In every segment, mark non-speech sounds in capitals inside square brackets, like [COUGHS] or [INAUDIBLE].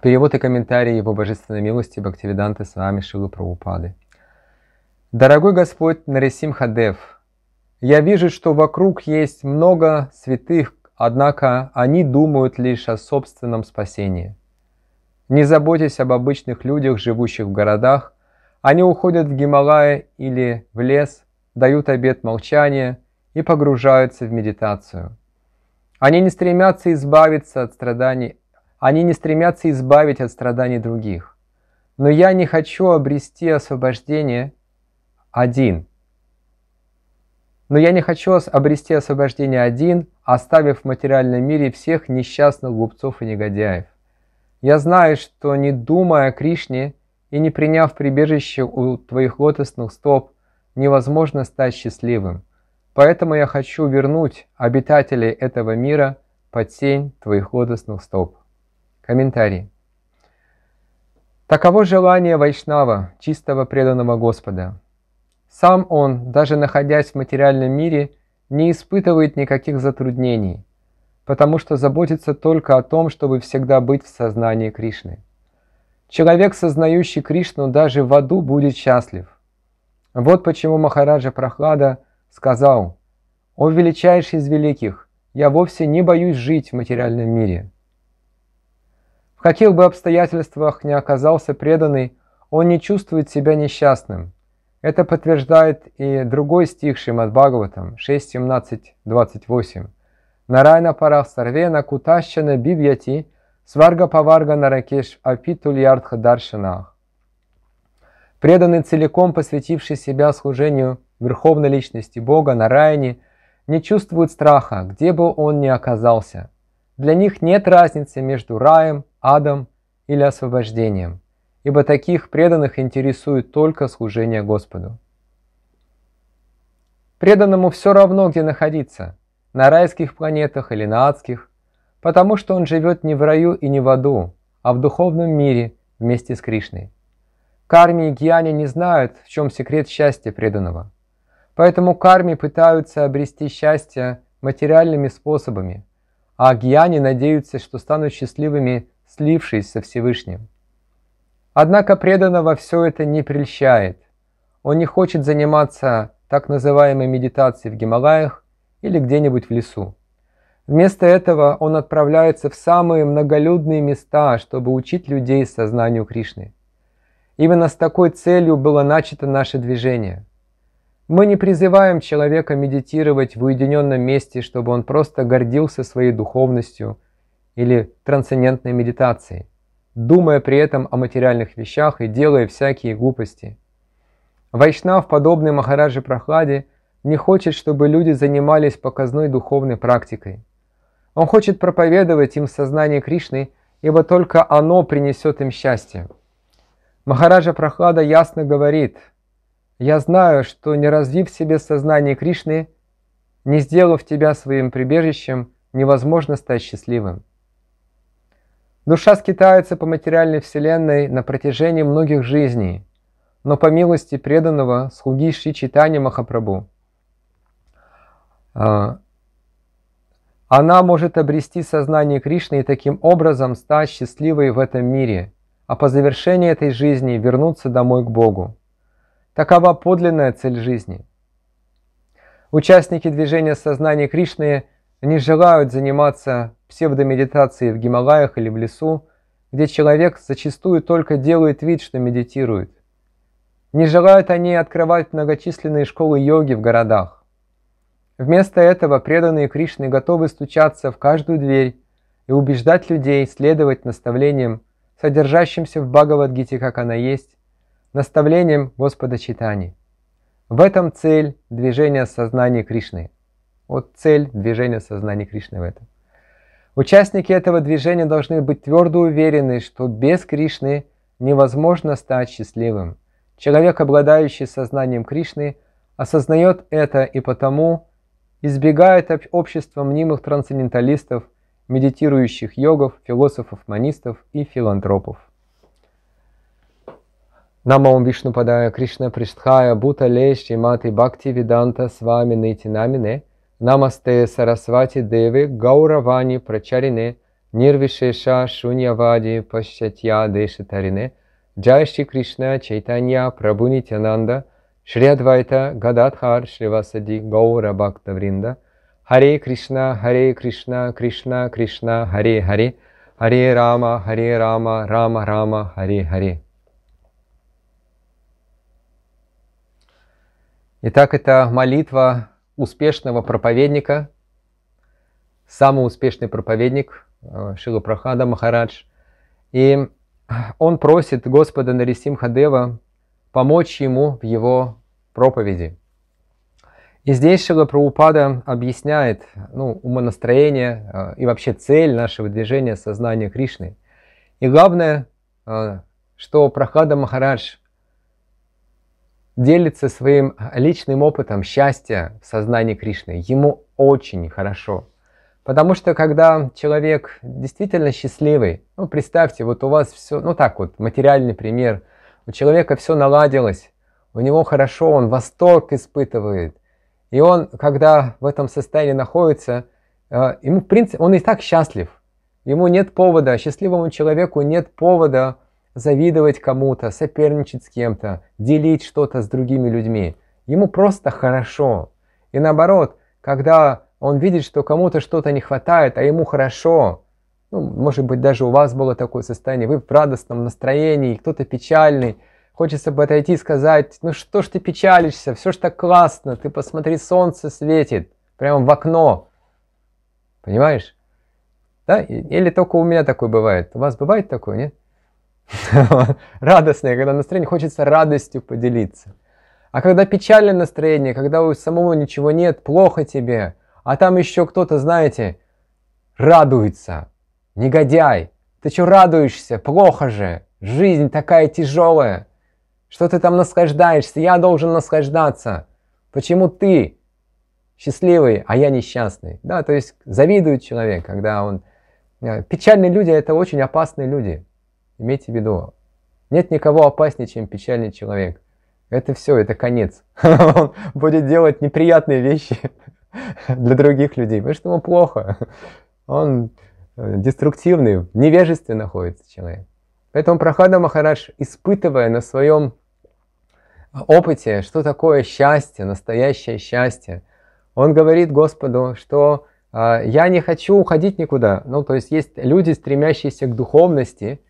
Перевод и комментарии его божественной милости Бхактивиданты Саами Шилы Прабхупады. Дорогой Господь Нарисим Хадев, я вижу, что вокруг есть много святых, однако они думают лишь о собственном спасении. Не заботясь об обычных людях, живущих в городах, они уходят в Гималаи или в лес, дают обед молчания и погружаются в медитацию. Они не стремятся избавиться от страданий они не стремятся избавить от страданий других. Но я не хочу обрести освобождение один. Но я не хочу обрести освобождение один, оставив в материальном мире всех несчастных глупцов и негодяев. Я знаю, что не думая о Кришне и не приняв прибежище у твоих лотосных стоп, невозможно стать счастливым. Поэтому я хочу вернуть обитателей этого мира под сень твоих лотосных стоп. Комментарий. Таково желание Вайшнава, чистого преданного Господа. Сам он, даже находясь в материальном мире, не испытывает никаких затруднений, потому что заботится только о том, чтобы всегда быть в сознании Кришны. Человек, сознающий Кришну, даже в аду будет счастлив. Вот почему Махараджа Прохлада сказал, «О величайший из великих, я вовсе не боюсь жить в материальном мире». В каких бы обстоятельствах ни оказался преданный, он не чувствует себя несчастным. Это подтверждает и другой стих Шримад Бхагаватам 6.17.28. Нарайна парах сарвена кутащана бибьяти сварга паварга наракеш апитульярдха даршанах. Преданный целиком посвятивший себя служению Верховной Личности Бога на Райне, не чувствует страха, где бы он ни оказался. Для них нет разницы между раем адом или освобождением, ибо таких преданных интересует только служение Господу. Преданному все равно, где находиться, на райских планетах или на адских, потому что он живет не в раю и не в аду, а в духовном мире вместе с Кришной. Карми и гьяни не знают, в чем секрет счастья преданного. Поэтому карми пытаются обрести счастье материальными способами, а гьяни надеются, что станут счастливыми слившись со Всевышним. Однако преданного все это не прельщает. Он не хочет заниматься так называемой медитацией в Гималаях или где-нибудь в лесу. Вместо этого он отправляется в самые многолюдные места, чтобы учить людей сознанию Кришны. Именно с такой целью было начато наше движение. Мы не призываем человека медитировать в уединенном месте, чтобы он просто гордился своей духовностью – или трансцендентной медитации, думая при этом о материальных вещах и делая всякие глупости. Вайшнав, подобный Махараджи Прохладе, не хочет, чтобы люди занимались показной духовной практикой. Он хочет проповедовать им сознание Кришны, ибо только оно принесет им счастье. Махараджа Прохлада ясно говорит, «Я знаю, что не развив в себе сознание Кришны, не сделав тебя своим прибежищем, невозможно стать счастливым». Душа скитается по материальной вселенной на протяжении многих жизней, но по милости преданного слуги Шри Читани Махапрабху. А, она может обрести сознание Кришны и таким образом стать счастливой в этом мире, а по завершении этой жизни вернуться домой к Богу. Такова подлинная цель жизни. Участники движения сознания Кришны они желают заниматься псевдомедитацией в Гималаях или в лесу, где человек зачастую только делает вид, что медитирует. Не желают они открывать многочисленные школы йоги в городах. Вместо этого преданные Кришны готовы стучаться в каждую дверь и убеждать людей следовать наставлениям, содержащимся в Бхагавадгите, как она есть, наставлениям Господа Читани. В этом цель движения сознания Кришны – вот цель движения сознания Кришны в этом. Участники этого движения должны быть твердо уверены, что без Кришны невозможно стать счастливым. Человек, обладающий сознанием Кришны, осознает это и потому избегает общества мнимых трансценденталистов, медитирующих йогов, философов, манистов и филантропов. Намам падая Кришна Приштхая Бута Леши Маты Бхакти Виданта Свами Нити Намине – Намасте Сарасвати Девы Гауравани Прачарине Нирвишеша Шуньявади Пащатья Дешатарине Джай Шри Кришна Чайтанья Прабу Нитянанда Шри Адвайта Гададхар Шривасади Гаура Бхакта Вринда Харе Кришна Харе Кришна Кришна Кришна Харе Харе Харе Рама Харе Рама Рама Рама Харе Харе Итак, это молитва успешного проповедника, самый успешный проповедник э, Шила Прахада Махарадж. И он просит Господа Нарисим Хадева помочь ему в его проповеди. И здесь Шила Прабхупада объясняет ну, умонастроение э, и вообще цель нашего движения сознания Кришны. И главное, э, что Прахада Махарадж делится своим личным опытом счастья в сознании Кришны, ему очень хорошо. Потому что когда человек действительно счастливый, ну представьте, вот у вас все, ну так вот, материальный пример, у человека все наладилось, у него хорошо, он восторг испытывает. И он, когда в этом состоянии находится, э, ему, в принципе, он и так счастлив. Ему нет повода, счастливому человеку нет повода завидовать кому-то, соперничать с кем-то, делить что-то с другими людьми. Ему просто хорошо. И наоборот, когда он видит, что кому-то что-то не хватает, а ему хорошо, ну, может быть, даже у вас было такое состояние, вы в радостном настроении, кто-то печальный, хочется бы отойти и сказать, ну что ж ты печалишься, все ж так классно, ты посмотри, солнце светит прямо в окно. Понимаешь? Да? Или только у меня такое бывает. У вас бывает такое, нет? [LAUGHS] радостное, когда настроение, хочется радостью поделиться. А когда печальное настроение, когда у самого ничего нет, плохо тебе, а там еще кто-то, знаете, радуется. Негодяй, ты что радуешься? Плохо же. Жизнь такая тяжелая. Что ты там наслаждаешься? Я должен наслаждаться. Почему ты счастливый, а я несчастный? Да, то есть завидует человек, когда он... Э, печальные люди – это очень опасные люди – Имейте в виду, нет никого опаснее, чем печальный человек. Это все, это конец. [LAUGHS] Он будет делать неприятные вещи [LAUGHS] для других людей, потому что ему плохо. Он э, деструктивный, в невежестве находится человек. Поэтому Прохада Махарадж, испытывая на своем э, опыте, что такое счастье, настоящее счастье, он говорит Господу, что э, я не хочу уходить никуда. Ну, то есть есть люди, стремящиеся к духовности,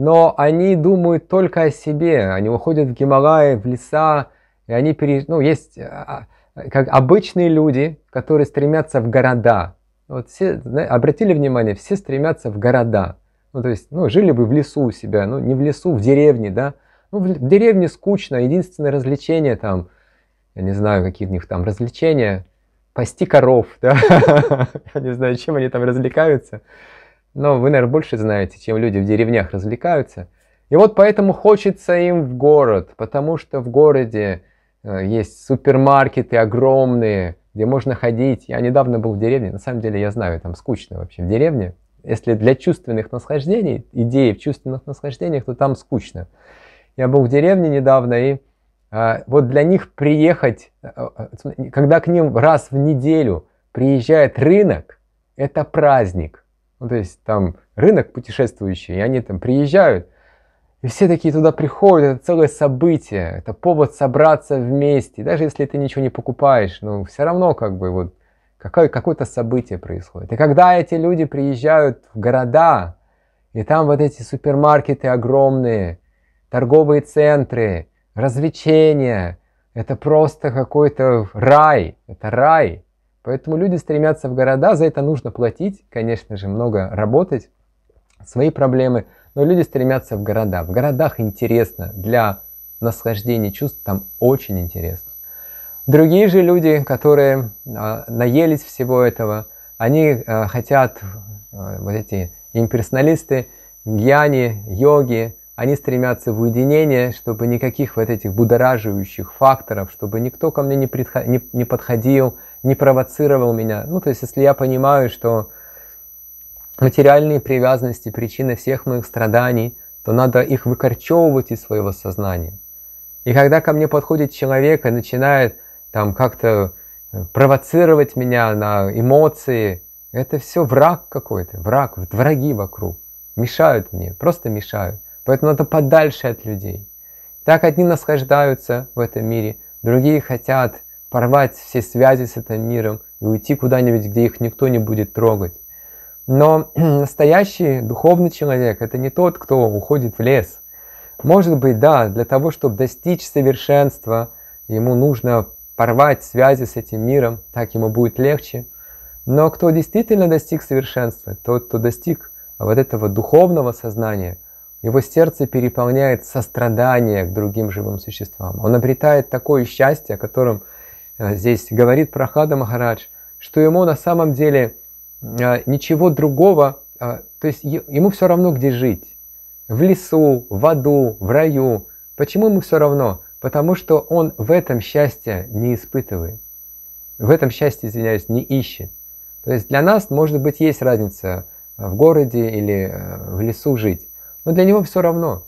но они думают только о себе, они уходят в Гималаи, в леса, и они пере... ну, есть а, а, как обычные люди, которые стремятся в города. Вот все, обратили внимание, все стремятся в города. Ну, то есть, ну, жили бы в лесу у себя, ну, не в лесу, в деревне, да. Ну, в деревне скучно, единственное развлечение там, я не знаю, какие у них там развлечения, пасти коров, да. [LAUGHS] Я не знаю, чем они там развлекаются. Но вы, наверное, больше знаете, чем люди в деревнях развлекаются. И вот поэтому хочется им в город, потому что в городе э, есть супермаркеты огромные, где можно ходить. Я недавно был в деревне, на самом деле я знаю, там скучно вообще в деревне. Если для чувственных наслаждений, идеи в чувственных наслаждениях, то там скучно. Я был в деревне недавно, и а, вот для них приехать, э, когда к ним раз в неделю приезжает рынок, это праздник. Ну, то есть там рынок путешествующий, и они там приезжают, и все такие туда приходят, это целое событие, это повод собраться вместе. Даже если ты ничего не покупаешь, ну все равно как бы вот какое, какое-то событие происходит. И когда эти люди приезжают в города, и там вот эти супермаркеты огромные, торговые центры, развлечения, это просто какой-то рай, это рай. Поэтому люди стремятся в города, за это нужно платить, конечно же, много работать, свои проблемы, но люди стремятся в города. В городах интересно, для наслаждения чувств там очень интересно. Другие же люди, которые э, наелись всего этого, они э, хотят, э, вот эти имперсоналисты, гьяни, йоги, они стремятся в уединение, чтобы никаких вот этих будораживающих факторов, чтобы никто ко мне не, не, не подходил, не провоцировал меня. Ну, то есть, если я понимаю, что материальные привязанности – причина всех моих страданий, то надо их выкорчевывать из своего сознания. И когда ко мне подходит человек и начинает там как-то э, провоцировать меня на эмоции, это все враг какой-то, враг, враги вокруг. Мешают мне, просто мешают. Поэтому надо подальше от людей. Так одни наслаждаются в этом мире, другие хотят порвать все связи с этим миром и уйти куда-нибудь, где их никто не будет трогать. Но [CLEARS THROAT] настоящий духовный человек – это не тот, кто уходит в лес. Может быть, да, для того, чтобы достичь совершенства, ему нужно порвать связи с этим миром, так ему будет легче. Но кто действительно достиг совершенства, тот, кто достиг вот этого духовного сознания – его сердце переполняет сострадание к другим живым существам. Он обретает такое счастье, о котором э, здесь говорит Прохада Махарадж, что ему на самом деле э, ничего другого, э, то есть ему все равно, где жить. В лесу, в аду, в раю. Почему ему все равно? Потому что он в этом счастье не испытывает. В этом счастье, извиняюсь, не ищет. То есть для нас, может быть, есть разница в городе или в лесу жить но для него все равно,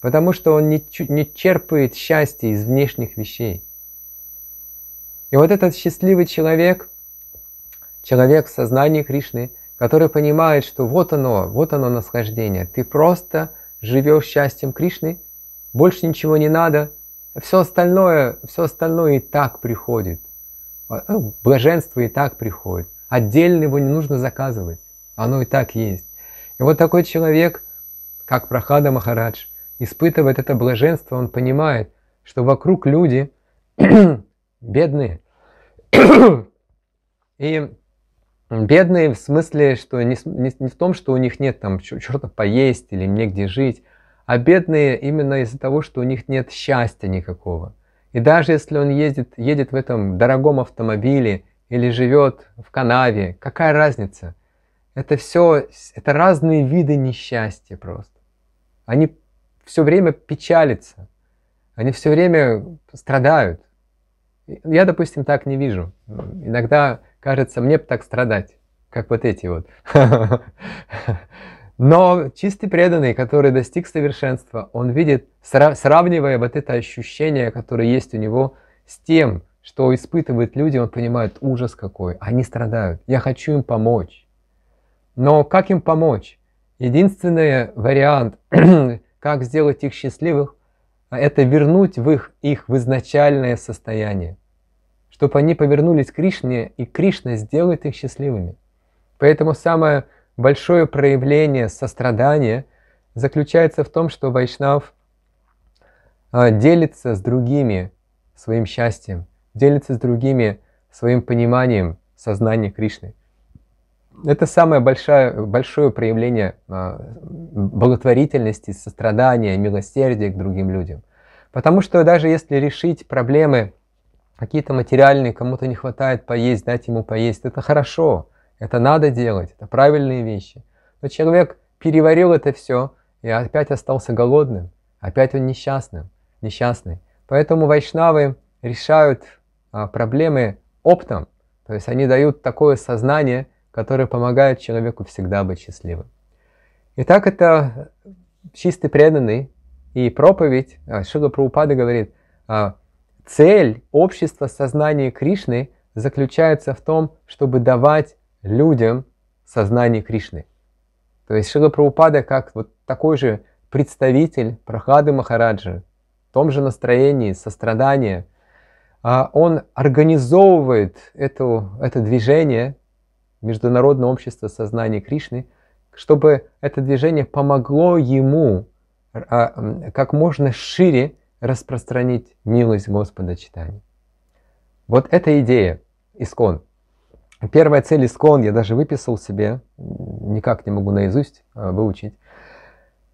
потому что он не, не черпает счастья из внешних вещей. И вот этот счастливый человек, человек в сознании Кришны, который понимает, что вот оно, вот оно наслаждение, ты просто живешь счастьем Кришны, больше ничего не надо, все остальное, все остальное и так приходит. А, ну, блаженство и так приходит. Отдельно его не нужно заказывать, оно и так есть. И вот такой человек – как Прохада Махарадж испытывает это блаженство, он понимает, что вокруг люди [CLEARS THROAT] бедные. И бедные в смысле, что не, не, не в том, что у них нет там чего-то поесть или негде жить, а бедные именно из-за того, что у них нет счастья никакого. И даже если он ездит, едет в этом дорогом автомобиле или живет в канаве, какая разница? Это все, это разные виды несчастья просто они все время печалятся, они все время страдают. Я, допустим, так не вижу. Иногда кажется, мне бы так страдать, как вот эти вот. [LAUGHS] Но чистый преданный, который достиг совершенства, он видит, сравнивая вот это ощущение, которое есть у него, с тем, что испытывают люди, он понимает ужас какой. Они страдают. Я хочу им помочь. Но как им помочь? Единственный вариант, [CLEARS THROAT] как сделать их счастливых, это вернуть в их, их в изначальное состояние, чтобы они повернулись к Кришне, и Кришна сделает их счастливыми. Поэтому самое большое проявление сострадания заключается в том, что Вайшнав а, делится с другими своим счастьем, делится с другими своим пониманием сознания Кришны. Это самое большое, большое проявление а, благотворительности, сострадания, милосердия к другим людям. Потому что даже если решить проблемы какие-то материальные, кому-то не хватает поесть, дать ему поесть, это хорошо, это надо делать, это правильные вещи. Но человек переварил это все и опять остался голодным, опять он несчастным, несчастный. Поэтому вайшнавы решают а, проблемы оптом, то есть они дают такое сознание, которые помогают человеку всегда быть счастливым. Итак, это чистый преданный и проповедь. А, Шила Прабхупада говорит, а, цель общества сознания Кришны заключается в том, чтобы давать людям сознание Кришны. То есть Шила Прабхупада как вот такой же представитель прохады Махараджи, в том же настроении, сострадания, а, он организовывает эту, это движение, Международное общество сознания Кришны, чтобы это движение помогло ему а, как можно шире распространить милость Господа Читания. Вот эта идея искон. Первая цель искон я даже выписал себе, никак не могу наизусть а, выучить.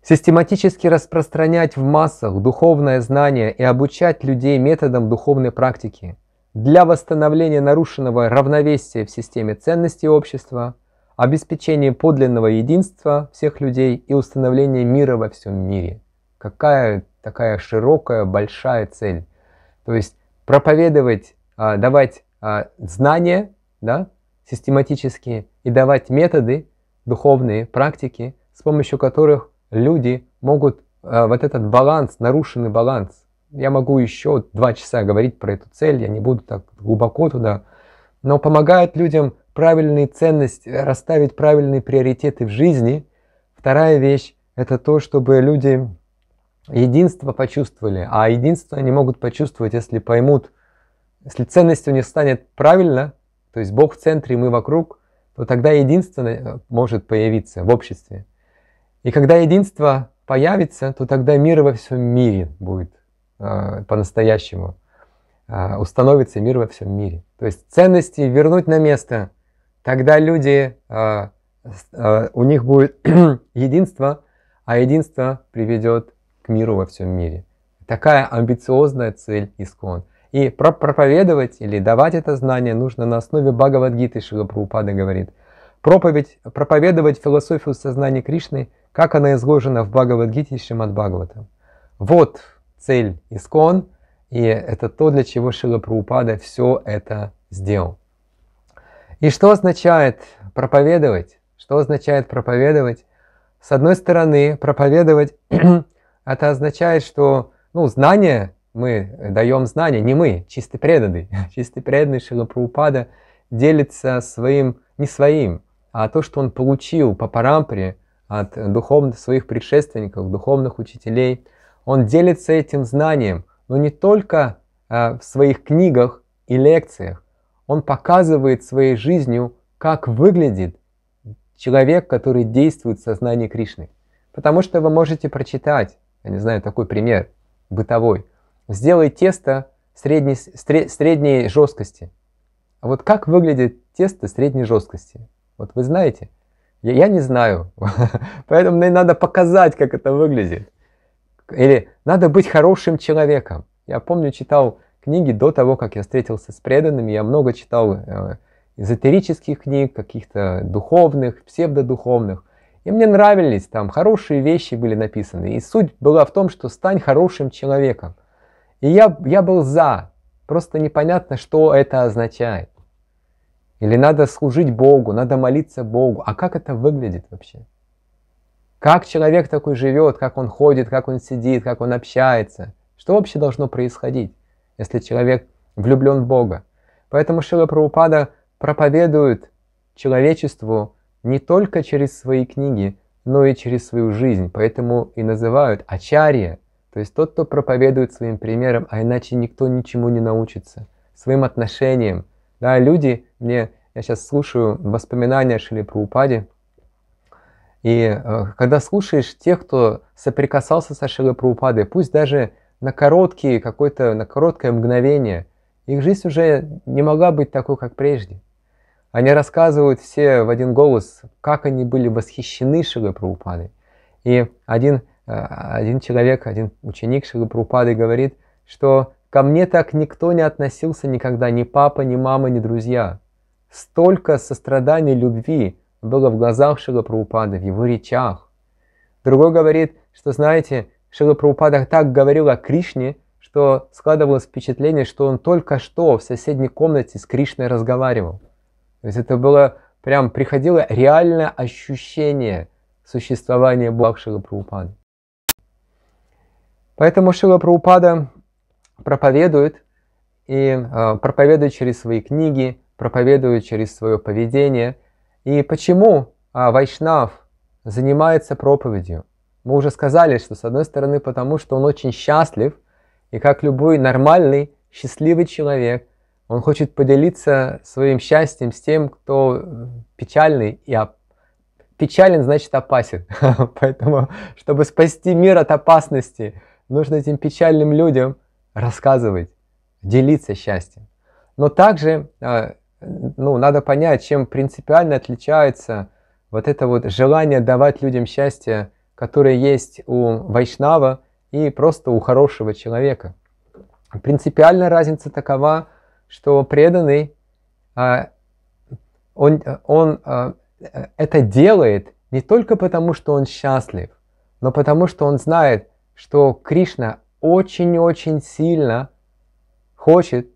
Систематически распространять в массах духовное знание и обучать людей методам духовной практики – для восстановления нарушенного равновесия в системе ценностей общества, обеспечения подлинного единства всех людей и установления мира во всем мире. Какая такая широкая, большая цель. То есть проповедовать, а, давать а, знания да, систематические и давать методы, духовные практики, с помощью которых люди могут а, вот этот баланс, нарушенный баланс я могу еще два часа говорить про эту цель, я не буду так глубоко туда, но помогает людям правильные ценности, расставить правильные приоритеты в жизни. Вторая вещь – это то, чтобы люди единство почувствовали. А единство они могут почувствовать, если поймут, если ценность у них станет правильно, то есть Бог в центре, мы вокруг, то тогда единство э, может появиться в обществе. И когда единство появится, то тогда мир во всем мире будет. Э, по-настоящему, э, установится мир во всем мире. То есть ценности вернуть на место, тогда люди, э, у них будет [CLEARS THROAT] единство, а единство приведет к миру во всем мире. Такая амбициозная цель искон. И проповедовать или давать это знание нужно на основе Бхагавадгиты, Шила Прабхупада говорит. Проповедь, проповедовать философию сознания Кришны, как она изложена в Бхагавадгите и Шримад Бхагаватам. Вот цель искон, и это то, для чего Шила Прабхупада все это сделал. И что означает проповедовать? Что означает проповедовать? С одной стороны, проповедовать [CLEARS THROAT] это означает, что ну, знания мы даем знания, не мы, чистый преданный. [LAUGHS] Чистый преданный Шила Прабхупада делится своим, не своим, а то, что он получил по парампре от духовных своих предшественников, духовных учителей – он делится этим знанием, но не только э, в своих книгах и лекциях. Он показывает своей жизнью, как выглядит человек, который действует в сознании Кришны. Потому что вы можете прочитать, я не знаю, такой пример бытовой. Сделай тесто средней, стре, средней жесткости. А вот как выглядит тесто средней жесткости? Вот вы знаете? Я, я не знаю. [LAUGHS] Поэтому мне надо показать, как это выглядит. Или надо быть хорошим человеком. Я помню, читал книги до того, как я встретился с преданными. Я много читал э, эзотерических книг, каких-то духовных, псевдодуховных. И мне нравились, там хорошие вещи были написаны. И суть была в том, что стань хорошим человеком. И я, я был за. Просто непонятно, что это означает. Или надо служить Богу, надо молиться Богу. А как это выглядит вообще? Как человек такой живет, как он ходит, как он сидит, как он общается. Что вообще должно происходить, если человек влюблен в Бога? Поэтому Шила Прабхупада проповедует человечеству не только через свои книги, но и через свою жизнь. Поэтому и называют Ачарья, то есть тот, кто проповедует своим примером, а иначе никто ничему не научится, своим отношением. Да, люди, мне, я сейчас слушаю воспоминания Шили Прабхупаде, и э, когда слушаешь тех, кто соприкасался со Шилой Прабхупадой, пусть даже на короткие, какое-то, на короткое мгновение, их жизнь уже не могла быть такой, как прежде. Они рассказывают все в один голос, как они были восхищены Шилой Прабхупадой. И один, э, один человек, один ученик Шилы Прабхупады говорит, что «ко мне так никто не относился никогда, ни папа, ни мама, ни друзья. Столько сострадания, любви, было в глазах Шилапраупады, в его речах. Другой говорит, что, знаете, Шилапраупада так говорил о Кришне, что складывалось впечатление, что он только что в соседней комнате с Кришной разговаривал. То есть это было прям, приходило реальное ощущение существования Бога Шилапраупады. Поэтому Шилапраупада проповедует, и э, проповедует через свои книги, проповедует через свое поведение – и почему а, Вайшнав занимается проповедью? Мы уже сказали, что с одной стороны потому, что он очень счастлив, и как любой нормальный, счастливый человек, он хочет поделиться своим счастьем с тем, кто печальный и оп... печален, значит опасен. [LAUGHS] Поэтому, чтобы спасти мир от опасности, нужно этим печальным людям рассказывать, делиться счастьем. Но также а, ну, надо понять, чем принципиально отличается вот это вот желание давать людям счастье, которое есть у вайшнава и просто у хорошего человека. Принципиальная разница такова, что преданный, а, он, он а, это делает не только потому, что он счастлив, но потому, что он знает, что Кришна очень-очень сильно хочет,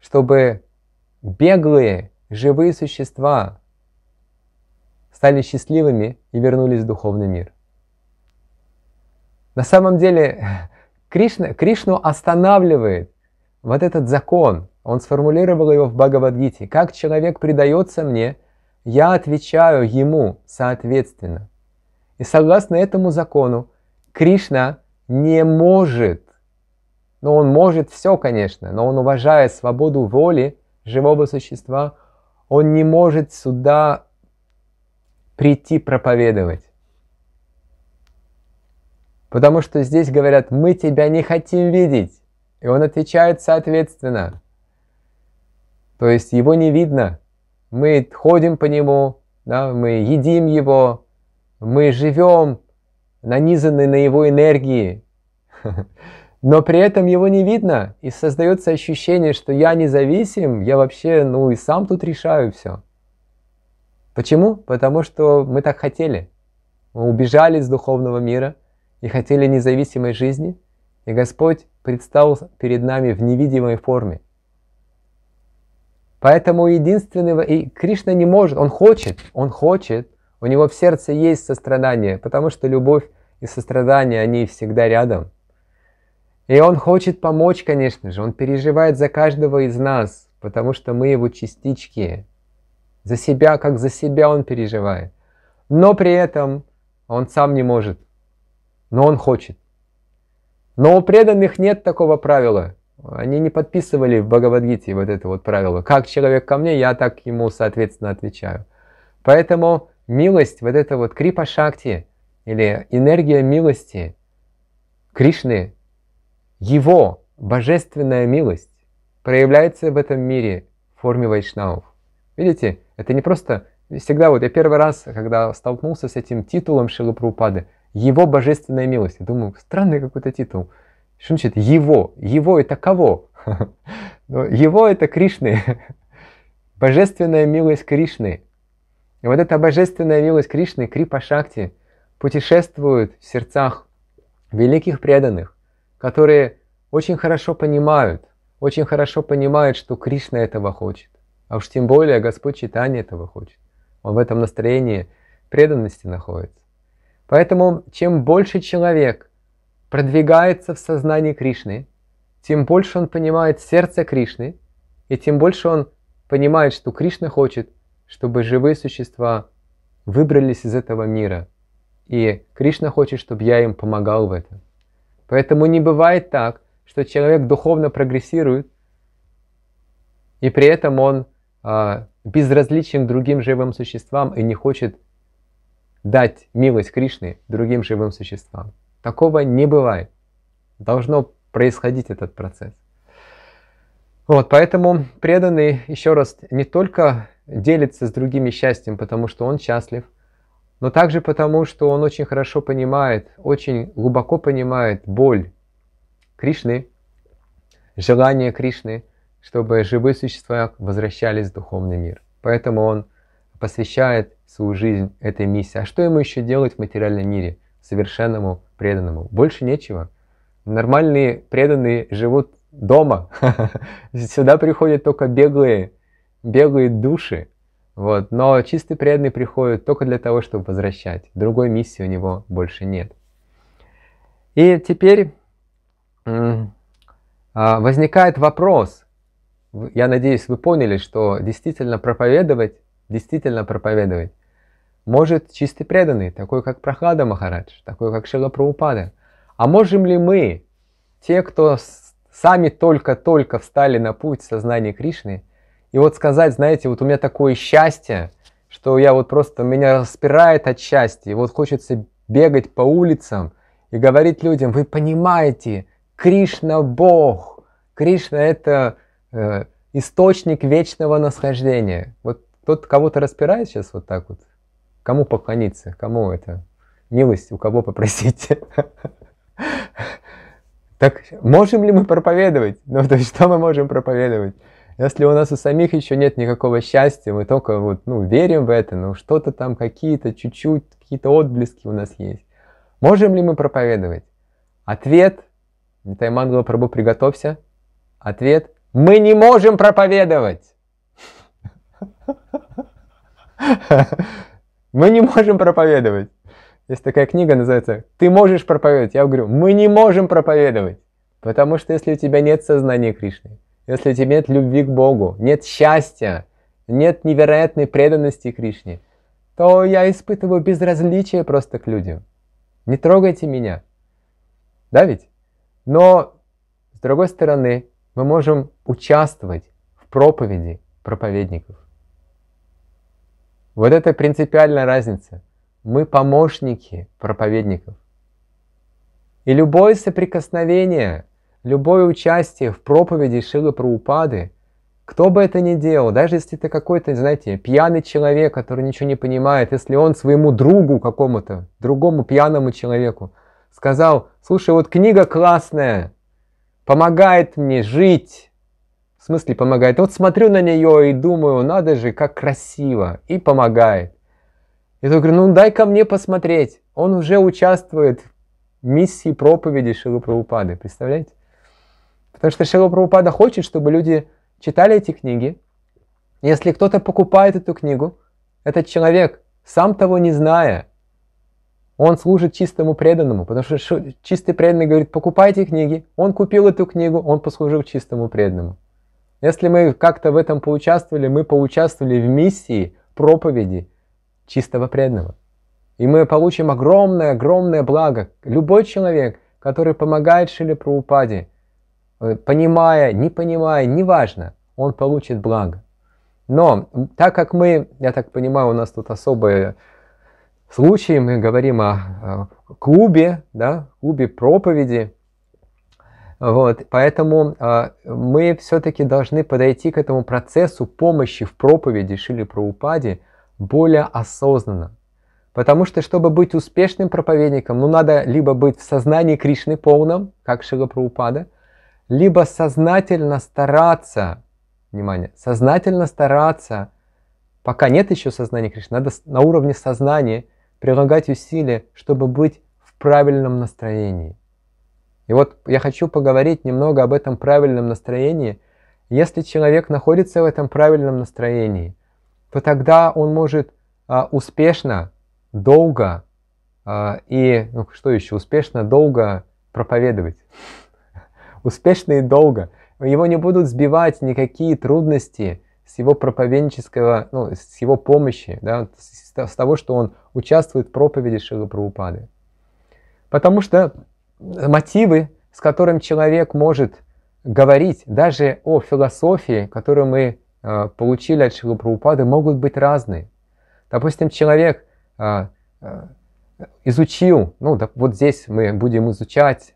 чтобы беглые, живые существа стали счастливыми и вернулись в духовный мир. На самом деле [LAUGHS] Кришна, Кришну останавливает вот этот закон. Он сформулировал его в Бхагавадгите. Как человек предается мне, я отвечаю ему соответственно. И согласно этому закону, Кришна не может, но ну он может все, конечно, но он уважает свободу воли живого существа, он не может сюда прийти проповедовать. Потому что здесь говорят, мы тебя не хотим видеть. И он отвечает соответственно. То есть его не видно. Мы ходим по нему, да, мы едим его, мы живем, нанизаны на его энергии. [LAUGHS] но при этом его не видно, и создается ощущение, что я независим, я вообще, ну и сам тут решаю все. Почему? Потому что мы так хотели. Мы убежали из духовного мира и хотели независимой жизни, и Господь предстал перед нами в невидимой форме. Поэтому единственного, и Кришна не может, он хочет, он хочет, у него в сердце есть сострадание, потому что любовь и сострадание, они всегда рядом – и он хочет помочь, конечно же. Он переживает за каждого из нас, потому что мы его частички. За себя, как за себя он переживает. Но при этом он сам не может. Но он хочет. Но у преданных нет такого правила. Они не подписывали в Бхагавадгите вот это вот правило. Как человек ко мне, я так ему, соответственно, отвечаю. Поэтому милость, вот это вот крипа шакти, или энергия милости Кришны, его божественная милость проявляется в этом мире в форме вайшнавов. Видите, это не просто... Всегда вот я первый раз, когда столкнулся с этим титулом Шилапрупады, его божественная милость. Я думаю, странный какой-то титул. Что значит его? Его это кого? [LAUGHS] Ну, его это Кришны. [LAUGHS] Божественная милость Кришны. И вот эта божественная милость Кришны, Крипа Шакти, путешествует в сердцах великих преданных которые очень хорошо понимают, очень хорошо понимают, что Кришна этого хочет. А уж тем более Господь Читания этого хочет. Он в этом настроении преданности находится. Поэтому чем больше человек продвигается в сознании Кришны, тем больше он понимает сердце Кришны, и тем больше он понимает, что Кришна хочет, чтобы живые существа выбрались из этого мира. И Кришна хочет, чтобы я им помогал в этом. Поэтому не бывает так, что человек духовно прогрессирует, и при этом он э, безразличен другим живым существам и не хочет дать милость Кришны другим живым существам. Такого не бывает. Должно происходить этот процесс. Вот, поэтому преданный, еще раз, не только делится с другими счастьем, потому что он счастлив – но также потому, что он очень хорошо понимает, очень глубоко понимает боль Кришны, желание Кришны, чтобы живые существа возвращались в духовный мир. Поэтому он посвящает свою жизнь этой миссии. А что ему еще делать в материальном мире, совершенному преданному? Больше нечего. Нормальные преданные живут дома. [LAUGHS] Сюда приходят только беглые, беглые души, вот. Но чистый преданный приходит только для того, чтобы возвращать. Другой миссии у него больше нет. И теперь а, возникает вопрос. Я надеюсь, вы поняли, что действительно проповедовать, действительно проповедовать может чистый преданный, такой как Прохлада Махарадж, такой как Шила Прабхупада. А можем ли мы, те, кто сами только-только встали на путь сознания Кришны, и вот сказать, знаете, вот у меня такое счастье, что я вот просто, меня распирает от счастья, и вот хочется бегать по улицам и говорить людям, вы понимаете, Кришна Бог, Кришна это э, источник вечного наслаждения. Вот тот, кого то распирает сейчас вот так вот, кому поклониться, кому это, милость, у кого попросить. [LAUGHS] Так можем ли мы проповедовать? Ну, то есть что мы можем проповедовать? Если у нас у самих еще нет никакого счастья, мы только вот, ну, верим в это, но ну, что-то там, какие-то чуть-чуть, какие-то отблески у нас есть. Можем ли мы проповедовать? Ответ, Нитаймангла Прабу, приготовься. Ответ, мы не можем проповедовать. [LAUGHS] Мы не можем проповедовать. Есть такая книга, называется «Ты можешь проповедовать». Я говорю, мы не можем проповедовать. Потому что если у тебя нет сознания Кришны, если у тебя нет любви к Богу, нет счастья, нет невероятной преданности Кришне, то я испытываю безразличие просто к людям. Не трогайте меня. Да ведь? Но, с другой стороны, мы можем участвовать в проповеди проповедников. Вот это принципиальная разница. Мы помощники проповедников. И любое соприкосновение – любое участие в проповеди Шилы про упады, кто бы это ни делал, даже если ты какой-то, знаете, пьяный человек, который ничего не понимает, если он своему другу какому-то, другому пьяному человеку сказал, слушай, вот книга классная, помогает мне жить, в смысле помогает, вот смотрю на нее и думаю, надо же, как красиво, и помогает. Я говорю, ну дай ко мне посмотреть. Он уже участвует в миссии проповеди Шилы Прабхупады, представляете? Потому что Шила Прабхупада хочет, чтобы люди читали эти книги. Если кто-то покупает эту книгу, этот человек, сам того не зная, он служит чистому преданному, потому что чистый преданный говорит, покупайте книги. Он купил эту книгу, он послужил чистому преданному. Если мы как-то в этом поучаствовали, мы поучаствовали в миссии проповеди чистого преданного. И мы получим огромное-огромное благо. Любой человек, который помогает Шиле Праупаде – Э, понимая, не понимая, неважно, он получит благо. Но так как мы, я так понимаю, у нас тут особые случаи, мы говорим о клубе, да, клубе проповеди, вот, поэтому э, мы все-таки должны подойти к этому процессу помощи в проповеди Шили Праупаде более осознанно. Потому что, чтобы быть успешным проповедником, ну надо либо быть в сознании Кришны полном, как Шила Праупада – либо сознательно стараться, внимание, сознательно стараться, пока нет еще сознания Кришны, надо на уровне сознания прилагать усилия, чтобы быть в правильном настроении. И вот я хочу поговорить немного об этом правильном настроении. Если человек находится в этом правильном настроении, то тогда он может а, успешно, долго а, и, ну что еще, успешно, долго проповедовать успешно и долго. Его не будут сбивать никакие трудности с его проповеднического, ну, с его помощи, да, с, с того, что он участвует в проповеди Шилы Прабхупады. Потому что мотивы, с которым человек может говорить даже о философии, которую мы э, получили от Шилы Прабхупады, могут быть разные. Допустим, человек э, э изучил, ну да, вот здесь мы будем изучать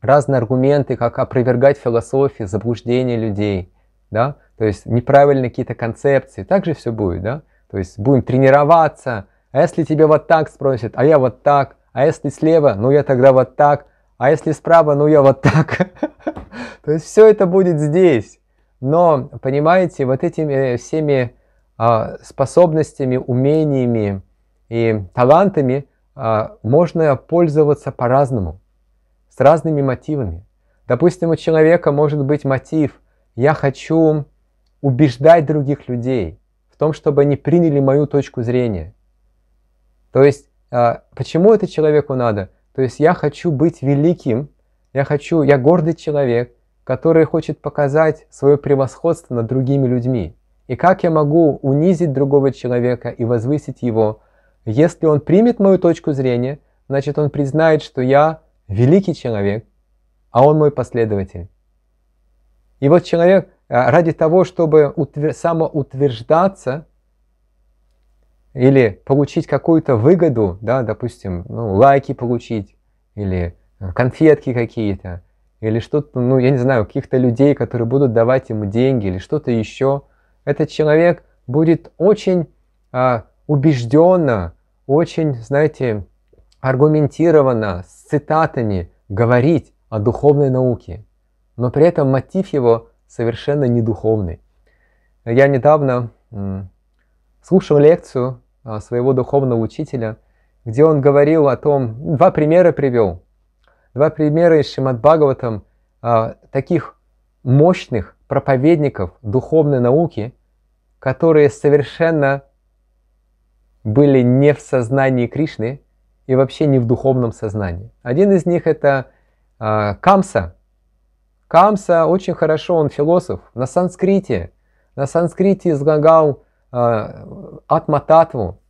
разные аргументы, как опровергать философии, заблуждения людей, да, то есть неправильные какие-то концепции, так же все будет, да, то есть будем тренироваться, а если тебе вот так спросят, а я вот так, а если слева, ну я тогда вот так, а если справа, ну я вот так. [LAUGHS] То есть все это будет здесь. Но, понимаете, вот этими э, всеми а, способностями, умениями и талантами а, можно пользоваться по-разному разными мотивами. Допустим, у человека может быть мотив «я хочу убеждать других людей в том, чтобы они приняли мою точку зрения». То есть, а, почему это человеку надо? То есть, я хочу быть великим, я хочу, я гордый человек, который хочет показать свое превосходство над другими людьми. И как я могу унизить другого человека и возвысить его? Если он примет мою точку зрения, значит он признает, что я великий человек, а он мой последователь. И вот человек э, ради того, чтобы утвер... самоутверждаться или получить какую-то выгоду, да, допустим, ну, лайки получить, или э, конфетки какие-то, или что-то, ну, я не знаю, каких-то людей, которые будут давать ему деньги, или что-то еще, этот человек будет очень а, убежденно, очень, знаете, аргументированно, с цитатами говорить о духовной науке, но при этом мотив его совершенно не духовный. Я недавно слушал лекцию а, своего духовного учителя, где он говорил о том, два примера привел, два примера из Шимат Бхагаватам, а, таких мощных проповедников духовной науки, которые совершенно были не в сознании Кришны, и вообще не в духовном сознании. Один из них это э, Камса. Камса очень хорошо, он философ на санскрите. На санскрите излагал э, а, атма-татву.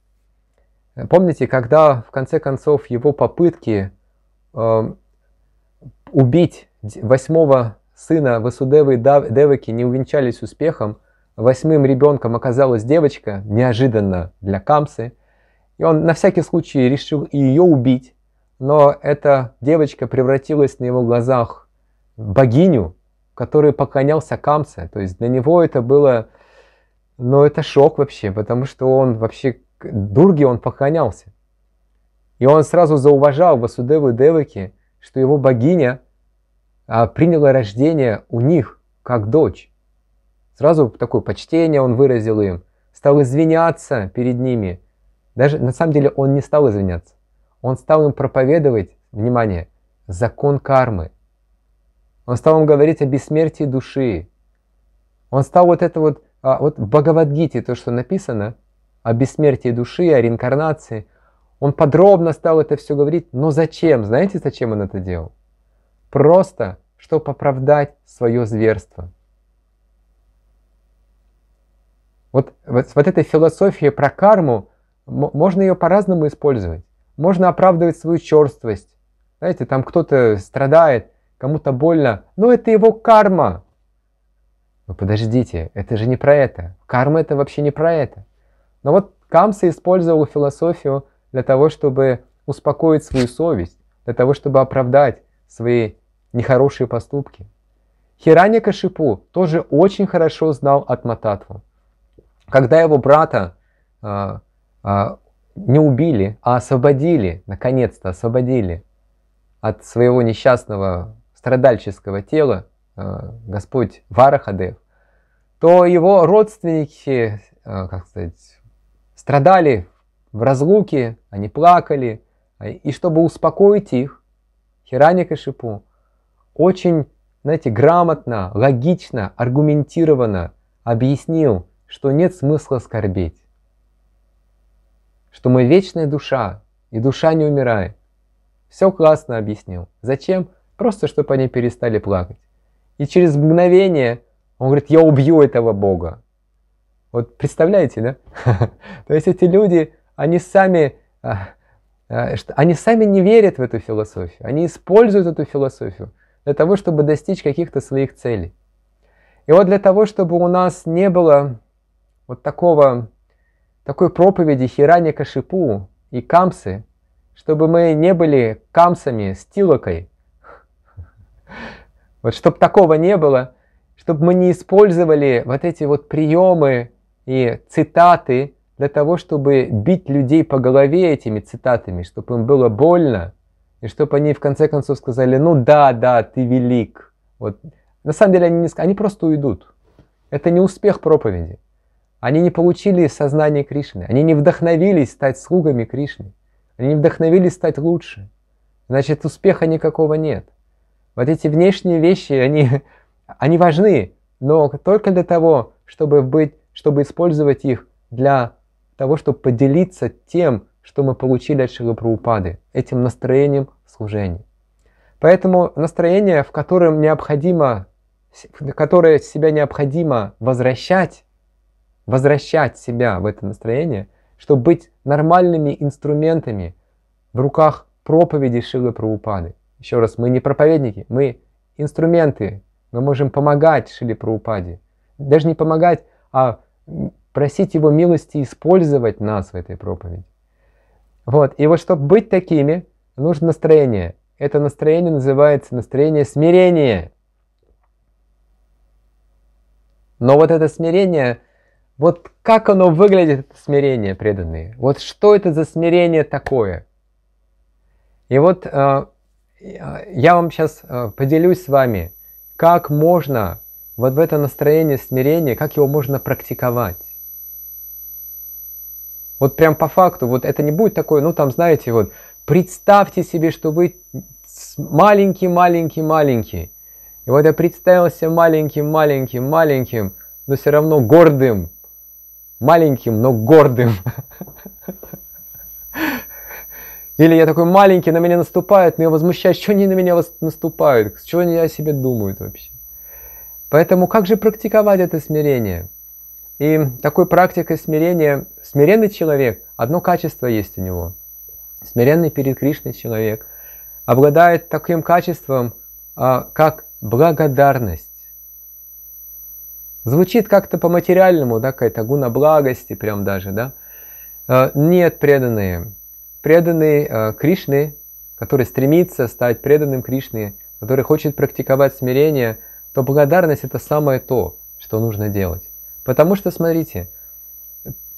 Помните, когда в конце концов его попытки э, убить восьмого сына Васудевы и не увенчались успехом, восьмым ребенком оказалась девочка, неожиданно для Камсы, и он на всякий случай решил ее убить, но эта девочка превратилась на его глазах в богиню, которой поклонялся Камса. То есть для него это было... Ну, это шок вообще, потому что он вообще... Дурге он поклонялся. И он сразу зауважал Васудеву Деваки, что его богиня а, приняла рождение у них, как дочь. Сразу такое почтение он выразил им, стал извиняться перед ними – даже на самом деле он не стал извиняться. Он стал им проповедовать, внимание, закон кармы. Он стал им говорить о бессмертии души. Он стал вот это вот, а, вот в Бхагавадгите, то, что написано, о бессмертии души, о реинкарнации. Он подробно стал это все говорить, но зачем? Знаете, зачем он это делал? Просто, чтобы оправдать свое зверство. Вот, вот, вот эта философия про карму, можно ее по-разному использовать. Можно оправдывать свою черствость. Знаете, там кто-то страдает, кому-то больно. Но это его карма. Но подождите, это же не про это. Карма это вообще не про это. Но вот Камса использовал философию для того, чтобы успокоить свою совесть, для того, чтобы оправдать свои нехорошие поступки. Хиранья Кашипу тоже очень хорошо знал Атмататву. Когда его брата а, а, не убили, а освободили, наконец-то освободили от своего несчастного страдальческого тела а, Господь Варахадев, то его родственники, а, как сказать, страдали в разлуке, они плакали, и чтобы успокоить их, Хираника Шипу очень, знаете, грамотно, логично, аргументированно объяснил, что нет смысла скорбеть что мы вечная душа, и душа не умирает. Все классно объяснил. Зачем? Просто, чтобы они перестали плакать. И через мгновение он говорит, я убью этого бога. Вот представляете, да? [LAUGHS] То есть эти люди, они сами, а, а, они сами не верят в эту философию, они используют эту философию для того, чтобы достичь каких-то своих целей. И вот для того, чтобы у нас не было вот такого такой проповеди Хирани Кашипу и Камсы, чтобы мы не были Камсами с Тилокой. [LAUGHS] Вот чтобы такого не было, чтобы мы не использовали вот эти вот приемы и цитаты для того, чтобы бить людей по голове этими цитатами, чтобы им было больно, и чтобы они в конце концов сказали, ну да, да, ты велик. Вот. На самом деле они, не, они просто уйдут. Это не успех проповеди. Они не получили сознание Кришны. Они не вдохновились стать слугами Кришны. Они не вдохновились стать лучше. Значит, успеха никакого нет. Вот эти внешние вещи, они, [LAUGHS] они важны, но только для того, чтобы, быть, чтобы использовать их для того, чтобы поделиться тем, что мы получили от Шилапраупады, этим настроением служения. Поэтому настроение, в котором необходимо, которое себя необходимо возвращать, возвращать себя в это настроение, чтобы быть нормальными инструментами в руках проповеди Шилы Праупады. Еще раз, мы не проповедники, мы инструменты, мы можем помогать Шиле Праупаде. Даже не помогать, а просить его милости использовать нас в этой проповеди. Вот. И вот чтобы быть такими, нужно настроение. Это настроение называется настроение смирения. Но вот это смирение – вот как оно выглядит, это смирение, преданные? Вот что это за смирение такое? И вот э, я вам сейчас э, поделюсь с вами, как можно вот в это настроение смирения, как его можно практиковать. Вот прям по факту, вот это не будет такое, ну там, знаете, вот представьте себе, что вы маленький-маленький-маленький. И вот я представился маленьким-маленьким-маленьким, но все равно гордым, маленьким, но гордым. Или я такой маленький, на меня наступают, но я возмущаюсь, что они на меня наступают, что они о себе думают вообще. Поэтому как же практиковать это смирение? И такой практикой смирения, смиренный человек, одно качество есть у него. Смиренный перед Кришной человек обладает таким качеством, а, как благодарность. Звучит как-то по-материальному, да, какая-то гуна благости прям даже, да. Э, нет, преданные. Преданные э, Кришны, который стремится стать преданным Кришне, который хочет практиковать смирение, то благодарность это самое то, что нужно делать. Потому что, смотрите,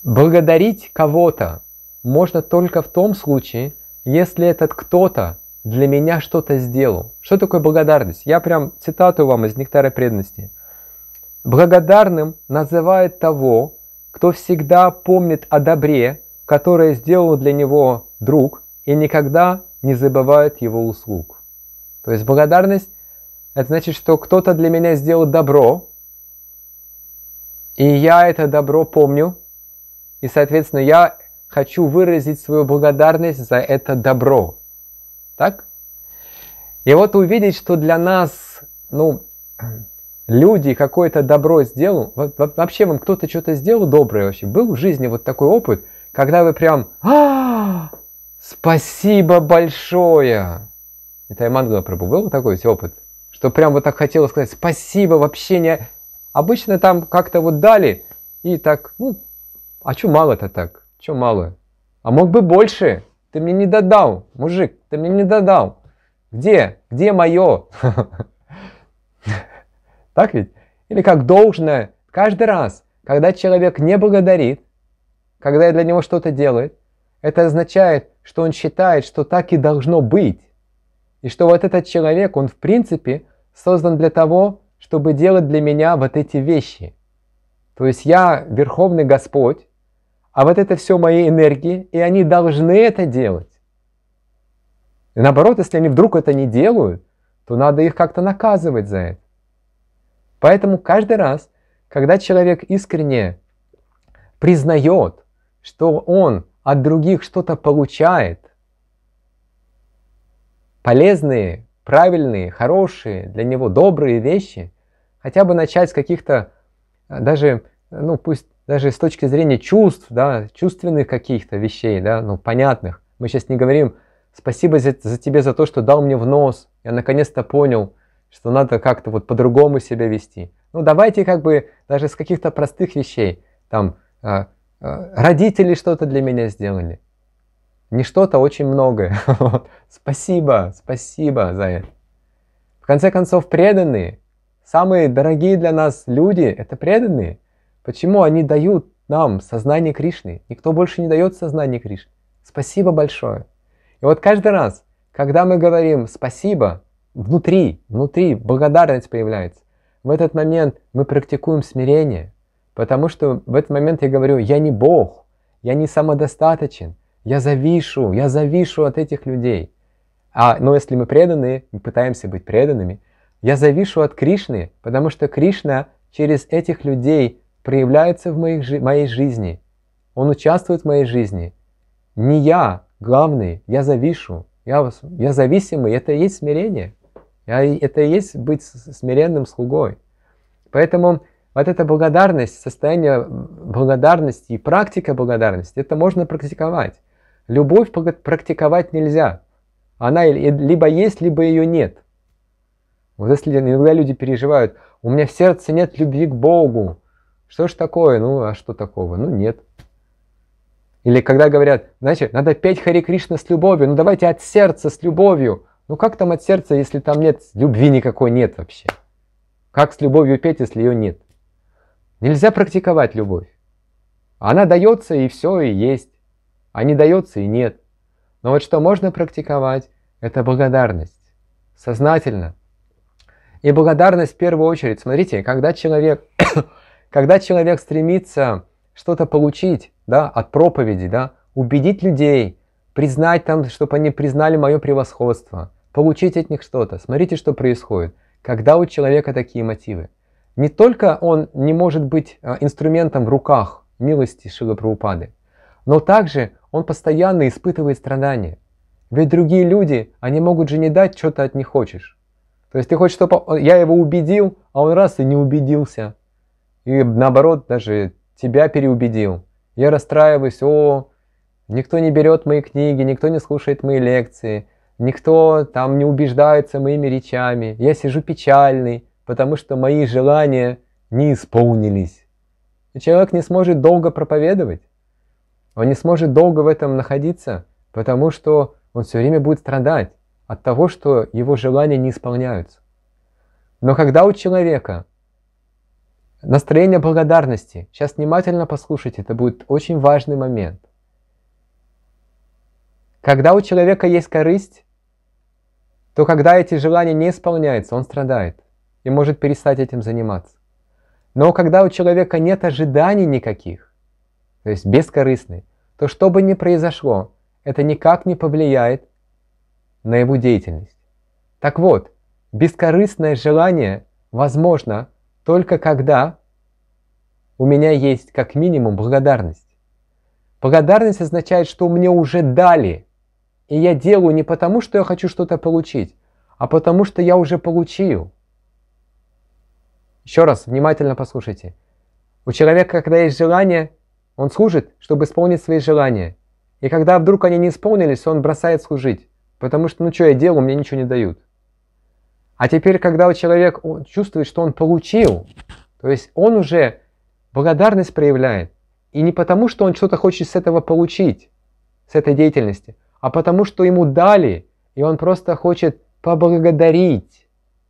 благодарить кого-то можно только в том случае, если этот кто-то для меня что-то сделал. Что такое благодарность? Я прям цитату вам из «Нектара преданности». Благодарным называет того, кто всегда помнит о добре, которое сделал для него друг, и никогда не забывает его услуг. То есть благодарность – это значит, что кто-то для меня сделал добро, и я это добро помню, и, соответственно, я хочу выразить свою благодарность за это добро. Так? И вот увидеть, что для нас, ну, люди какое-то добро сделал, вообще вам кто-то что-то сделал доброе вообще, был в жизни вот такой опыт, когда вы прям «А, спасибо большое. Это Айман Гапрабу был вот такой опыт, что прям вот так хотела сказать спасибо вообще не... Обычно там как-то вот дали и так, ну, а чё мало-то так, чё мало? А мог бы больше, ты мне не додал, мужик, ты мне не додал. Где? Где мое? [LAUGHS] Так ведь? Или как должное, каждый раз, когда человек не благодарит, когда я для него что-то делаю, это означает, что он считает, что так и должно быть. И что вот этот человек, он в принципе создан для того, чтобы делать для меня вот эти вещи. То есть я Верховный Господь, а вот это все мои энергии, и они должны это делать. И наоборот, если они вдруг это не делают, то надо их как-то наказывать за это. Поэтому каждый раз, когда человек искренне признает, что он от других что-то получает, полезные, правильные, хорошие, для него добрые вещи, хотя бы начать с каких-то э, даже, ну пусть даже с точки зрения чувств, да, чувственных каких-то вещей, да, ну понятных. Мы сейчас не говорим «спасибо за, за тебе за то, что дал мне в нос, я наконец-то понял, что надо как-то вот по-другому себя вести. Ну давайте как бы даже с каких-то простых вещей, там э, э, родители что-то для меня сделали, не что-то, а очень многое. [LAUGHS] Спасибо, спасибо за это. В конце концов, преданные, самые дорогие для нас люди, это преданные. Почему они дают нам сознание Кришны? Никто больше не дает сознание Кришны. Спасибо большое. И вот каждый раз, когда мы говорим спасибо, внутри, внутри благодарность появляется. В этот момент мы практикуем смирение, потому что в этот момент я говорю, я не Бог, я не самодостаточен, я завишу, я завишу от этих людей. А, но если мы преданные, мы пытаемся быть преданными, я завишу от Кришны, потому что Кришна через этих людей проявляется в моих, моей жизни. Он участвует в моей жизни. Не я главный, я завишу, я, я зависимый, это и есть смирение. А это и есть быть смиренным слугой. Поэтому вот эта благодарность, состояние благодарности и практика благодарности, это можно практиковать. Любовь практиковать нельзя. Она либо есть, либо ее нет. Вот если иногда люди переживают, у меня в сердце нет любви к Богу. Что ж такое? Ну, а что такого? Ну, нет. Или когда говорят, значит, надо петь Хари Кришна с любовью, ну давайте от сердца с любовью. Ну как там от сердца, если там нет, любви никакой нет вообще? Как с любовью петь, если ее нет? Нельзя практиковать любовь. Она дается и все, и есть. А не дается и нет. Но вот что можно практиковать, это благодарность. Сознательно. И благодарность в первую очередь. Смотрите, когда человек, [COUGHS] когда человек стремится что-то получить да, от проповеди, да, убедить людей, признать там, чтобы они признали мое превосходство – получить от них что-то. Смотрите, что происходит. Когда у человека такие мотивы? Не только он не может быть а, инструментом в руках милости Шила Прабхупады, но также он постоянно испытывает страдания. Ведь другие люди, они могут же не дать, что ты от них хочешь. То есть ты хочешь, чтобы я его убедил, а он раз и не убедился. И наоборот, даже тебя переубедил. Я расстраиваюсь, о, никто не берет мои книги, никто не слушает мои лекции, Никто там не убеждается моими речами. Я сижу печальный, потому что мои желания не исполнились. И человек не сможет долго проповедовать. Он не сможет долго в этом находиться, потому что он все время будет страдать от того, что его желания не исполняются. Но когда у человека настроение благодарности, сейчас внимательно послушайте, это будет очень важный момент. Когда у человека есть корысть, то когда эти желания не исполняются, он страдает и может перестать этим заниматься. Но когда у человека нет ожиданий никаких, то есть бескорыстный, то что бы ни произошло, это никак не повлияет на его деятельность. Так вот, бескорыстное желание возможно только когда у меня есть как минимум благодарность. Благодарность означает, что мне уже дали – и я делаю не потому, что я хочу что-то получить, а потому что я уже получил. Еще раз внимательно послушайте. У человека, когда есть желание, он служит, чтобы исполнить свои желания. И когда вдруг они не исполнились, он бросает служить. Потому что, ну что я делаю, мне ничего не дают. А теперь, когда у человека он чувствует, что он получил, то есть он уже благодарность проявляет. И не потому, что он что-то хочет с этого получить, с этой деятельности, а потому что ему дали, и он просто хочет поблагодарить.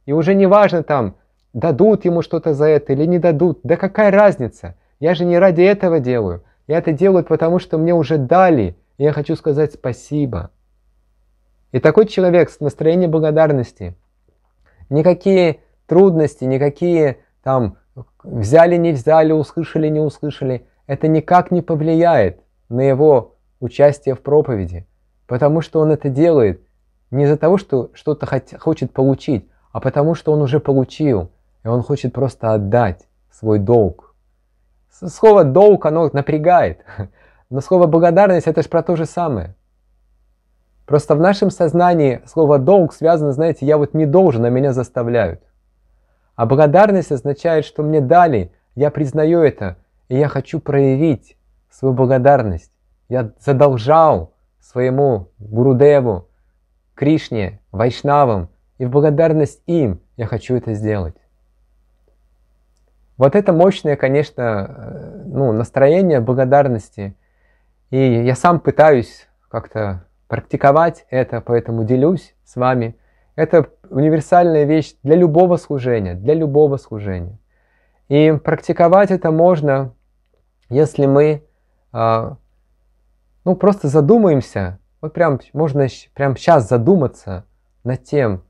И уже не важно там, дадут ему что-то за это или не дадут, да какая разница, я же не ради этого делаю, я это делаю потому, что мне уже дали, и я хочу сказать спасибо. И такой человек с настроением благодарности, никакие трудности, никакие там взяли, не взяли, услышали, не услышали, это никак не повлияет на его участие в проповеди потому что он это делает не из-за того, что что-то хочет получить, а потому что он уже получил, и он хочет просто отдать свой долг. Слово «долг» оно напрягает, [LAUGHS] но слово «благодарность» это же про то же самое. Просто в нашем сознании слово «долг» связано, знаете, я вот не должен, а меня заставляют. А благодарность означает, что мне дали, я признаю это, и я хочу проявить свою благодарность. Я задолжал своему Гурудеву, Кришне, Вайшнавам, и в благодарность им я хочу это сделать. Вот это мощное, конечно, э, ну, настроение благодарности. И я сам пытаюсь как-то практиковать это, поэтому делюсь с вами. Это универсальная вещь для любого служения, для любого служения. И практиковать это можно, если мы а, ну, просто задумаемся, вот прям можно прям сейчас задуматься над тем,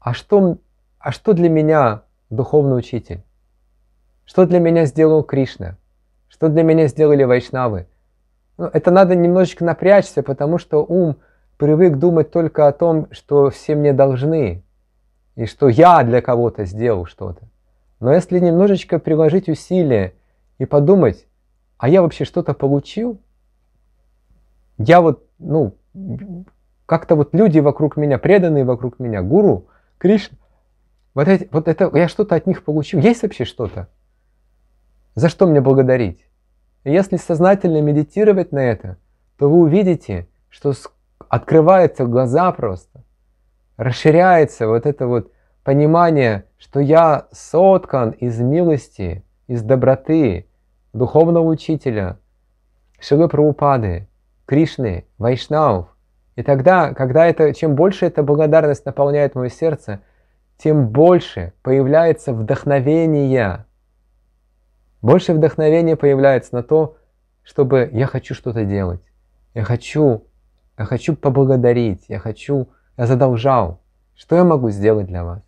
а что, а что для меня духовный учитель? Что для меня сделал Кришна? Что для меня сделали вайшнавы? Ну, это надо немножечко напрячься, потому что ум привык думать только о том, что все мне должны, и что я для кого-то сделал что-то. Но если немножечко приложить усилия и подумать, а я вообще что-то получил – я вот, ну, как-то вот люди вокруг меня, преданные вокруг меня, гуру, Кришна, вот, эти, вот это, я что-то от них получил. Есть вообще что-то? За что мне благодарить? если сознательно медитировать на это, то вы увидите, что открываются глаза просто, расширяется вот это вот понимание, что я соткан из милости, из доброты духовного учителя Шилы Прабхупады, Кришны, Вайшнав, И тогда, когда это, чем больше эта благодарность наполняет мое сердце, тем больше появляется вдохновение. Больше вдохновения появляется на то, чтобы я хочу что-то делать. Я хочу, я хочу поблагодарить, я хочу, я задолжал. Что я могу сделать для вас?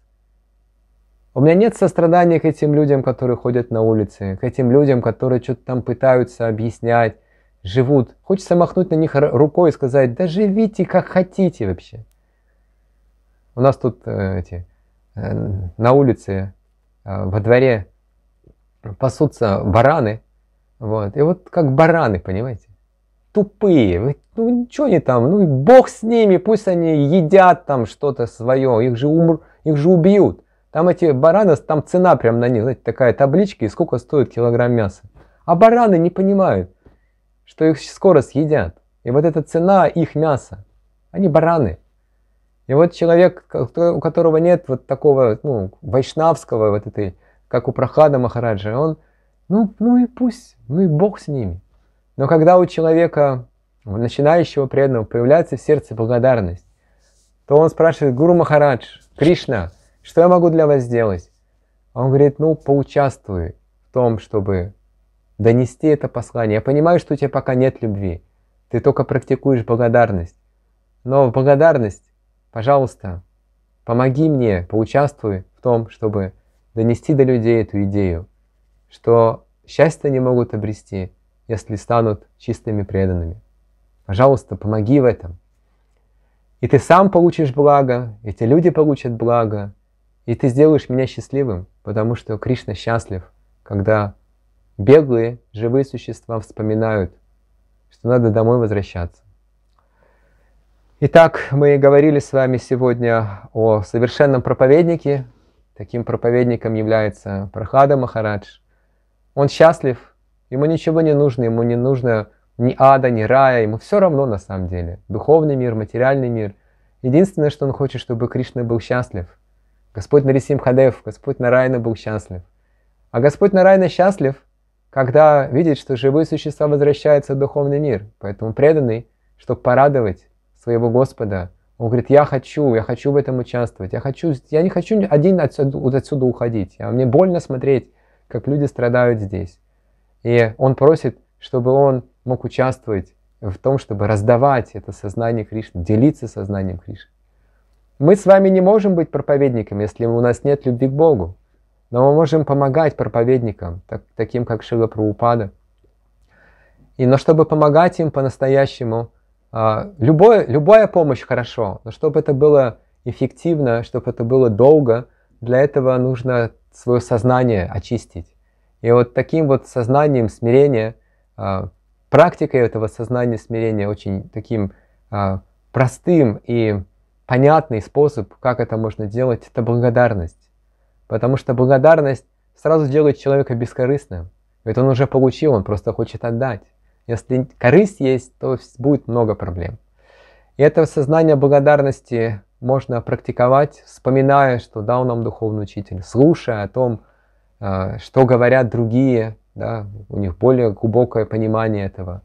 У меня нет сострадания к этим людям, которые ходят на улице, к этим людям, которые что-то там пытаются объяснять, живут. Хочется махнуть на них рукой и сказать, да живите как хотите вообще. У нас тут э, эти, э, на улице, э, во дворе пасутся бараны. Вот. И вот как бараны, понимаете? Тупые. ну ничего не там. Ну и бог с ними. Пусть они едят там что-то свое. Их же, умр, их же убьют. Там эти бараны, там цена прям на них. Знаете, такая табличка и сколько стоит килограмм мяса. А бараны не понимают что их скоро съедят. И вот эта цена их мяса. Они бараны. И вот человек, у которого нет вот такого, ну, вайшнавского вот этой, как у Прохада Махараджа, он, ну, ну и пусть, ну и бог с ними. Но когда у человека, начинающего преданного, появляется в сердце благодарность, то он спрашивает, Гуру Махарадж, Кришна, что я могу для вас сделать? он говорит, ну, поучаствуй в том, чтобы донести это послание. Я понимаю, что у тебя пока нет любви. Ты только практикуешь благодарность. Но благодарность, пожалуйста, помоги мне, поучаствуй в том, чтобы донести до людей эту идею, что счастье не могут обрести, если станут чистыми преданными. Пожалуйста, помоги в этом. И ты сам получишь благо, эти люди получат благо, и ты сделаешь меня счастливым, потому что Кришна счастлив, когда Беглые, живые существа вспоминают, что надо домой возвращаться. Итак, мы говорили с вами сегодня о совершенном проповеднике. Таким проповедником является Прохада Махарадж. Он счастлив, ему ничего не нужно, ему не нужно ни ада, ни рая, ему все равно на самом деле. Духовный мир, материальный мир. Единственное, что он хочет, чтобы Кришна был счастлив. Господь Нарисим Хадев, Господь Нарайна был счастлив. А Господь Нарайна счастлив, когда видит, что живые существа возвращаются в духовный мир. Поэтому преданный, чтобы порадовать своего Господа, он говорит, я хочу, я хочу в этом участвовать, я, хочу, я не хочу один отсюда, отсюда уходить, я, а мне больно смотреть, как люди страдают здесь. И он просит, чтобы он мог участвовать в том, чтобы раздавать это сознание Кришны, делиться сознанием Кришны. Мы с вами не можем быть проповедником, если у нас нет любви к Богу но мы можем помогать проповедникам, так, таким как Шила Прабхупада. И, но чтобы помогать им по-настоящему, э, любое, любая помощь хорошо, но чтобы это было эффективно, чтобы это было долго, для этого нужно свое сознание очистить. И вот таким вот сознанием смирения, э, практикой этого сознания смирения очень таким э, простым и понятный способ, как это можно делать, это благодарность. Потому что благодарность сразу делает человека бескорыстным. Ведь он уже получил, он просто хочет отдать. Если корысть есть, то будет много проблем. И это сознание благодарности можно практиковать, вспоминая, что дал нам духовный учитель, слушая о том, э, что говорят другие, да, у них более глубокое понимание этого.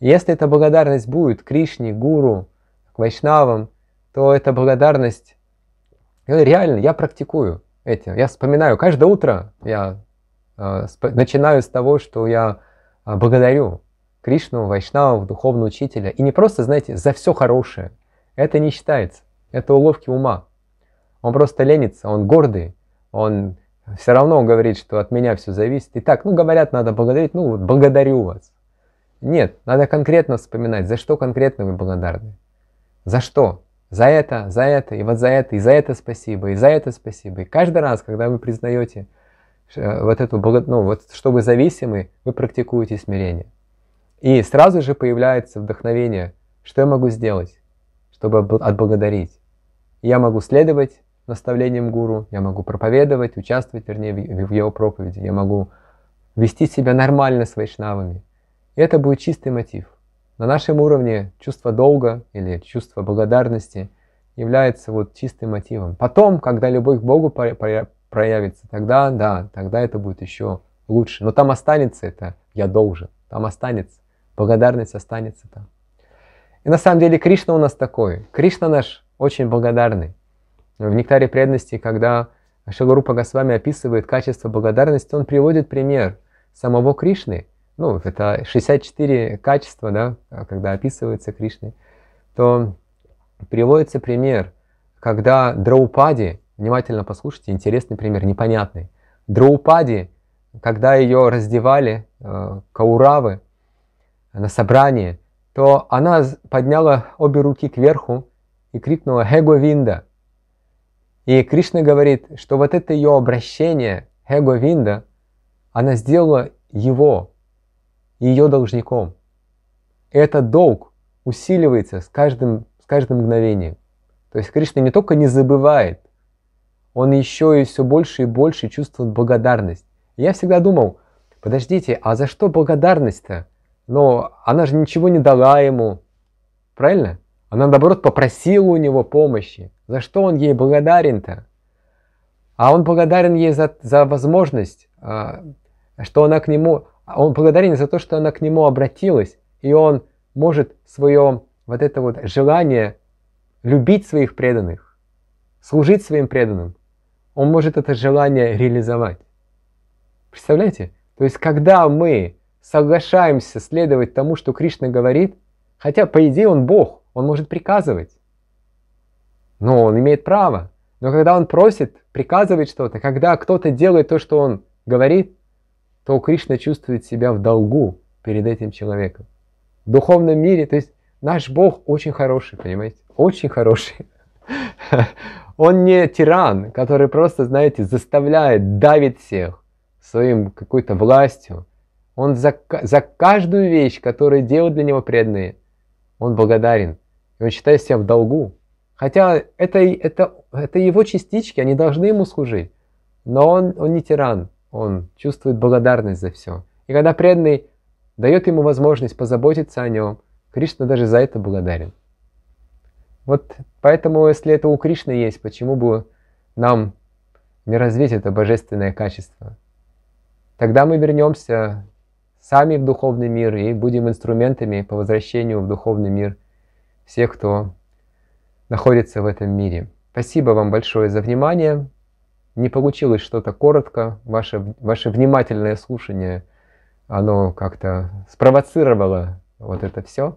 если эта благодарность будет Кришне, Гуру, к Вайшнавам, то эта благодарность, э, реально, я практикую эти. Я вспоминаю, каждое утро я э, начинаю с того, что я э, благодарю Кришну, Вайшнаву, духовного учителя. И не просто, знаете, за все хорошее. Это не считается. Это уловки ума. Он просто ленится, он гордый. Он все равно говорит, что от меня все зависит. И так, ну говорят, надо благодарить, ну вот благодарю вас. Нет, надо конкретно вспоминать, за что конкретно вы благодарны. За что? за это, за это, и вот за это, и за это спасибо, и за это спасибо. И каждый раз, когда вы признаете э, вот эту, ну, вот, что вы зависимы, вы практикуете смирение. И сразу же появляется вдохновение, что я могу сделать, чтобы отблагодарить. Я могу следовать наставлениям гуру, я могу проповедовать, участвовать, вернее, в его проповеди, я могу вести себя нормально с вайшнавами. И это будет чистый мотив. На нашем уровне чувство долга или чувство благодарности является вот чистым мотивом. Потом, когда любовь к Богу проявится, тогда да, тогда это будет еще лучше. Но там останется это «я должен», там останется, благодарность останется там. И на самом деле Кришна у нас такой. Кришна наш очень благодарный. В «Нектаре преданности», когда Шилурупа Госвами описывает качество благодарности, он приводит пример самого Кришны – ну, это 64 качества, да, когда описывается Кришной, то приводится пример, когда Драупади, внимательно послушайте, интересный пример, непонятный. Драупади, когда ее раздевали э, кауравы на собрании, то она подняла обе руки кверху и крикнула «Хеговинда!». И Кришна говорит, что вот это ее обращение «Хеговинда», она сделала его ее должником. Этот долг усиливается с каждым, с каждым мгновением. То есть Кришна не только не забывает, он еще и все больше и больше чувствует благодарность. я всегда думал, подождите, а за что благодарность-то? Но она же ничего не дала ему, правильно? Она, наоборот, попросила у него помощи. За что он ей благодарен-то? А он благодарен ей за, за возможность, а, что она к нему а он благодарен за то, что она к нему обратилась, и он может свое вот это вот желание любить своих преданных, служить своим преданным, он может это желание реализовать. Представляете? То есть, когда мы соглашаемся следовать тому, что Кришна говорит, хотя, по идее, он Бог, он может приказывать, но он имеет право. Но когда он просит, приказывает что-то, когда кто-то делает то, что он говорит, то Кришна чувствует себя в долгу перед этим человеком. В духовном мире, то есть наш Бог очень хороший, понимаете? Очень хороший. [LAUGHS] Он не тиран, который просто, знаете, заставляет, давит всех своим какой-то властью. Он за, за каждую вещь, которую делают для него преданные, он благодарен. И он считает себя в долгу. Хотя это, это, это его частички, они должны ему служить. Но он, он не тиран, он чувствует благодарность за все. И когда преданный дает ему возможность позаботиться о нем, Кришна даже за это благодарен. Вот поэтому, если это у Кришны есть, почему бы нам не развить это божественное качество? Тогда мы вернемся сами в духовный мир и будем инструментами по возвращению в духовный мир всех, кто находится в этом мире. Спасибо вам большое за внимание не получилось что-то коротко, ваше, ваше внимательное слушание, оно как-то спровоцировало вот это все.